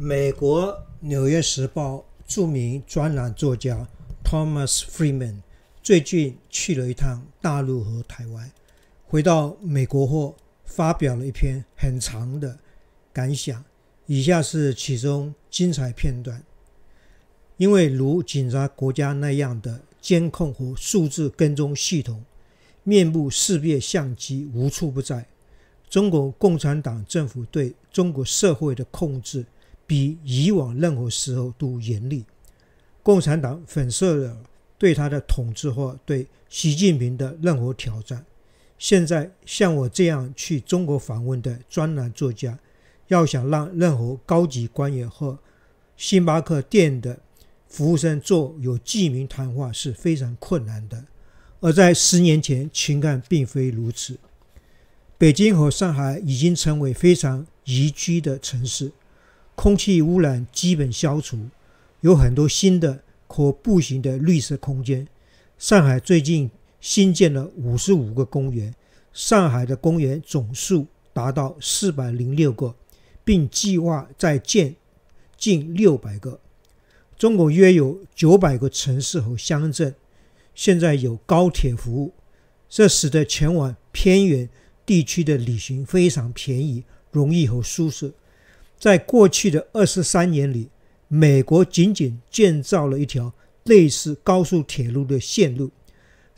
美国《纽约时报》著名专栏作家 Thomas f r e e m a n 最近去了一趟大陆和台湾，回到美国后发表了一篇很长的感想。以下是其中精彩片段：因为如警察国家那样的监控和数字跟踪系统，面部识别相机无处不在，中国共产党政府对中国社会的控制。比以往任何时候都严厉。共产党粉碎了对他的统治或对习近平的任何挑战。现在，像我这样去中国访问的专栏作家，要想让任何高级官员和星巴克店的服务生做有记名谈话是非常困难的。而在十年前，情况并非如此。北京和上海已经成为非常宜居的城市。空气污染基本消除，有很多新的可步行的绿色空间。上海最近新建了五十五个公园，上海的公园总数达到四百零六个，并计划再建近六百个。中国约有九百个城市和乡镇现在有高铁服务，这使得前往偏远地区的旅行非常便宜、容易和舒适。在过去的二十三年里，美国仅仅建造了一条类似高速铁路的线路，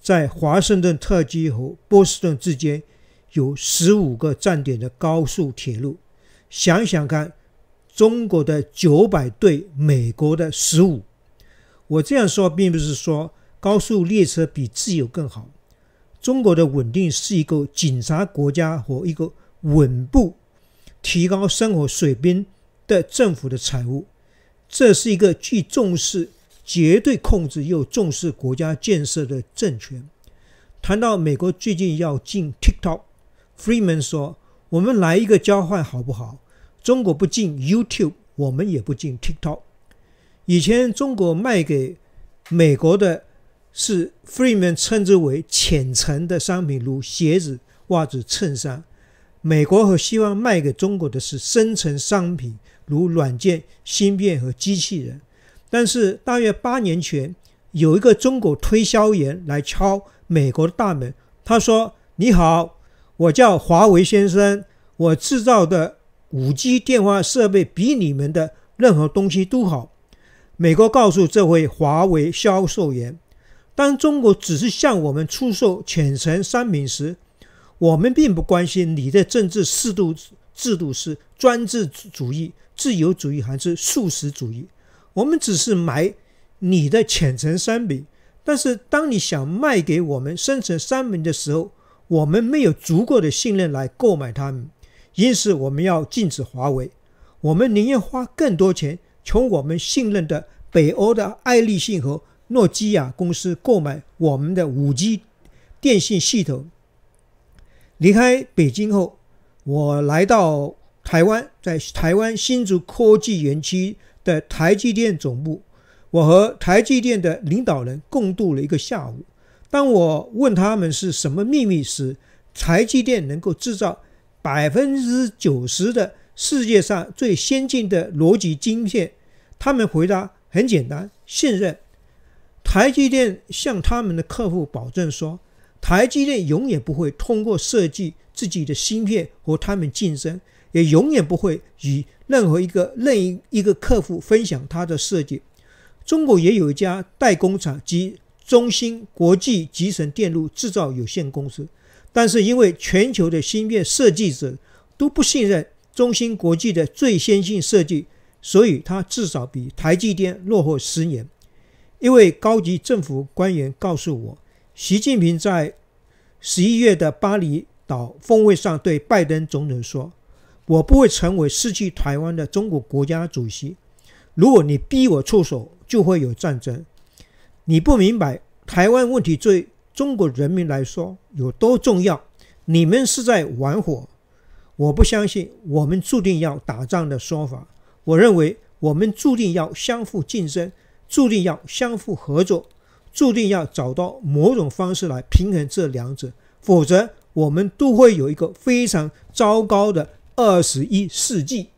在华盛顿特区和波士顿之间有十五个站点的高速铁路。想想看，中国的九百对，美国的十五。我这样说并不是说高速列车比自由更好。中国的稳定是一个警察国家和一个稳步。提高生活水平的政府的财务，这是一个既重视绝对控制又重视国家建设的政权。谈到美国最近要进 TikTok，Freeman 说：“我们来一个交换好不好？中国不进 YouTube，我们也不进 TikTok。以前中国卖给美国的是 Freeman 称之为浅层的商品，如鞋子、袜子、衬衫。”美国和西方卖给中国的是深层商品，如软件、芯片和机器人。但是大约八年前，有一个中国推销员来敲美国的大门。他说：“你好，我叫华为先生，我制造的 5G 电话设备比你们的任何东西都好。”美国告诉这位华为销售员：“当中国只是向我们出售浅层商品时，”我们并不关心你的政治制度制度是专制主义、自由主义还是素食主义。我们只是买你的浅层商品，但是当你想卖给我们深层商品的时候，我们没有足够的信任来购买它们，因此我们要禁止华为。我们宁愿花更多钱从我们信任的北欧的爱立信和诺基亚公司购买我们的 5G 电信系统。离开北京后，我来到台湾，在台湾新竹科技园区的台积电总部，我和台积电的领导人共度了一个下午。当我问他们是什么秘密时，台积电能够制造百分之九十的世界上最先进的逻辑晶片，他们回答很简单：信任。台积电向他们的客户保证说。台积电永远不会通过设计自己的芯片和他们竞争，也永远不会与任何一个任一一个客户分享他的设计。中国也有一家代工厂，及中芯国际集成电路制造有限公司，但是因为全球的芯片设计者都不信任中芯国际的最先进设计，所以它至少比台积电落后十年。一位高级政府官员告诉我。习近平在十一月的巴厘岛峰会上对拜登总统说：“我不会成为失去台湾的中国国家主席。如果你逼我出手，就会有战争。你不明白台湾问题对中国人民来说有多重要。你们是在玩火。我不相信我们注定要打仗的说法。我认为我们注定要相互竞争，注定要相互合作。”注定要找到某种方式来平衡这两者，否则我们都会有一个非常糟糕的二十一世纪。